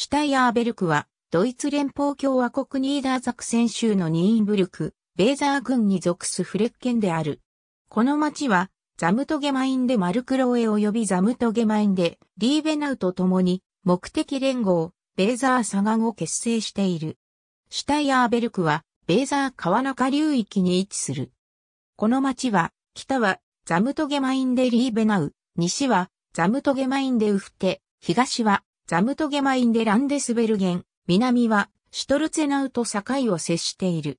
シュタイアーベルクは、ドイツ連邦共和国ニーダーザクセン州のニーンブルク、ベーザー郡に属すフレッケンである。この町は、ザムトゲマインでマルクローエ及びザムトゲマインでリーベナウと共に目的連合、ベーザーサガンを結成している。シュタイアーベルクは、ベーザー川中流域に位置する。この町は、北はザムトゲマインでリーベナウ、西はザムトゲマインでウフテ、東はザムトゲマインでランデスベルゲン、南はシュトルツェナウと境を接している。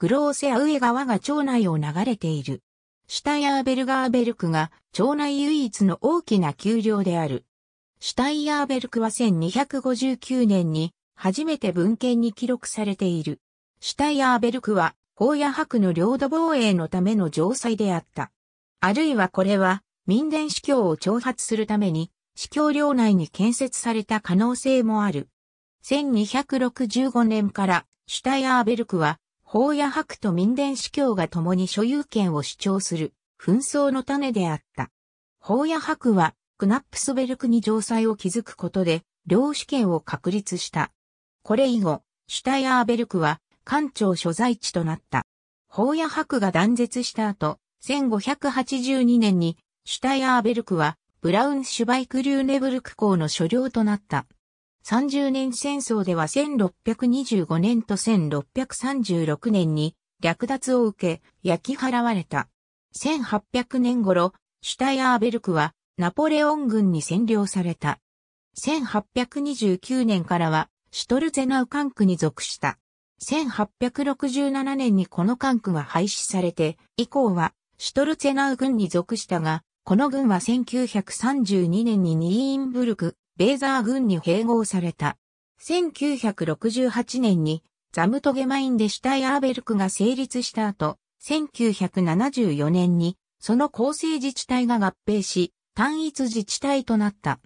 グローセアウエ川が町内を流れている。シュタイアーベルガーベルクが町内唯一の大きな丘陵である。シュタイアーベルクは1259年に初めて文献に記録されている。シュタイアーベルクは荒野白の領土防衛のための城塞であった。あるいはこれは民伝司教を挑発するために司教領内に建設された可能性もある。1265年からシュタイアーベルクは、法や博と民伝司教が共に所有権を主張する紛争の種であった。法や博は、クナップスベルクに城塞を築くことで、領主権を確立した。これ以後、シュタイアーベルクは、官庁所在地となった。法や博が断絶した後、1582年に、シュタイアーベルクは、ブラウンシュバイクリューネブルク校の所領となった。30年戦争では1625年と1636年に略奪を受け焼き払われた。1800年頃、シュタイアーベルクはナポレオン軍に占領された。1829年からはシュトルゼナウ管区に属した。1867年にこの管区は廃止されて、以降はシュトルゼナウ軍に属したが、この軍は1932年にニーインブルク、ベーザー軍に併合された。1968年にザムトゲマインでシュタイアーベルクが成立した後、1974年にその構成自治体が合併し、単一自治体となった。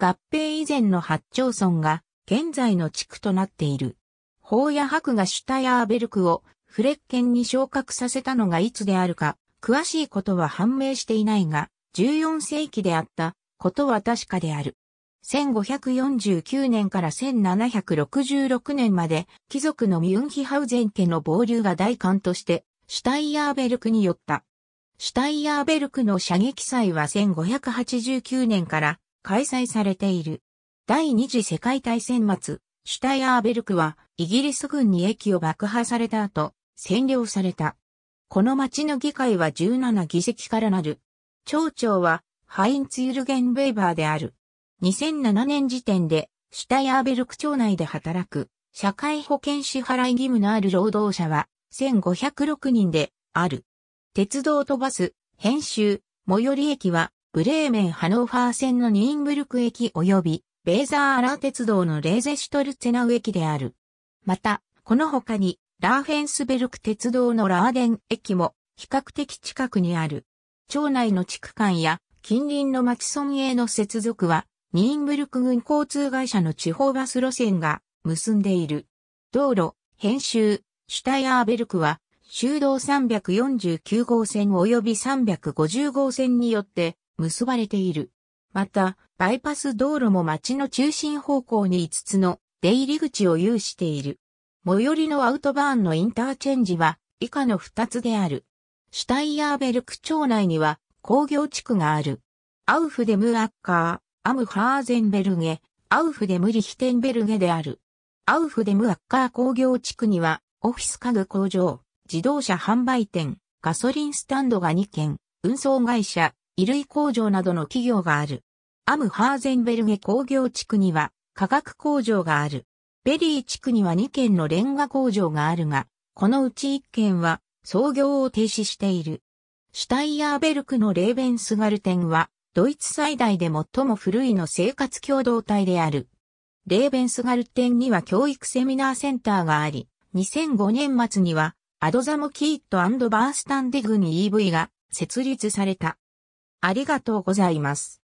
合併以前の八町村が現在の地区となっている。法や白がシュタイアーベルクをフレッケンに昇格させたのがいつであるか詳しいことは判明していないが、14世紀であったことは確かである。1549年から1766年まで貴族のミュンヒハウゼン家の暴流が大官としてシュタイヤーベルクによった。シュタイヤーベルクの射撃祭は1589年から開催されている。第二次世界大戦末、シュタイヤーベルクはイギリス軍に駅を爆破された後、占領された。この町の議会は17議席からなる。町長はハインツユルゲン・ベイバーである。2007年時点でシュタヤアーベルク町内で働く社会保険支払い義務のある労働者は1506人である。鉄道とバス、編集、最寄り駅はブレーメン・ハノーファー線のニーンブルク駅及びベーザーアラー鉄道のレーゼシュトルツェナウ駅である。また、この他にラーフェンスベルク鉄道のラーデン駅も比較的近くにある。町内の地区間や近隣の町村への接続は、ニーンブルク軍交通会社の地方バス路線が結んでいる。道路、編集、シュタイアーベルクは、修道349号線及び350号線によって結ばれている。また、バイパス道路も町の中心方向に5つの出入り口を有している。最寄りのアウトバーンのインターチェンジは以下の2つである。シュタイヤーベルク町内には工業地区がある。アウフデムアッカー、アムハーゼンベルゲ、アウフデムリヒテンベルゲである。アウフデムアッカー工業地区にはオフィス家具工場、自動車販売店、ガソリンスタンドが2軒、運送会社、衣類工場などの企業がある。アムハーゼンベルゲ工業地区には化学工場がある。ベリー地区には2軒のレンガ工場があるが、このうち1軒は創業を停止している。シュタイヤーベルクのレーベンスガルテンは、ドイツ最大で最も古いの生活共同体である。レーベンスガルテンには教育セミナーセンターがあり、2005年末には、アドザムキーットバースタンディグに EV が設立された。ありがとうございます。